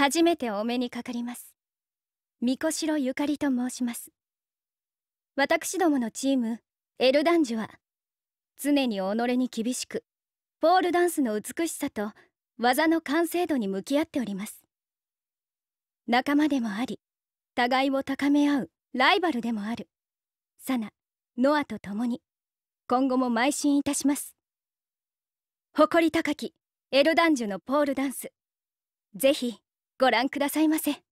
初めてお目にかかります三越城ゆかりと申します私どものチームエルダンジュは常に己に厳しくポールダンスの美しさと技の完成度に向き合っております仲間でもあり互いを高め合うライバルでもあるサナノアと共に今後も邁進いたします誇り高きエルダンジュのポールダンスぜひご覧くださいませ。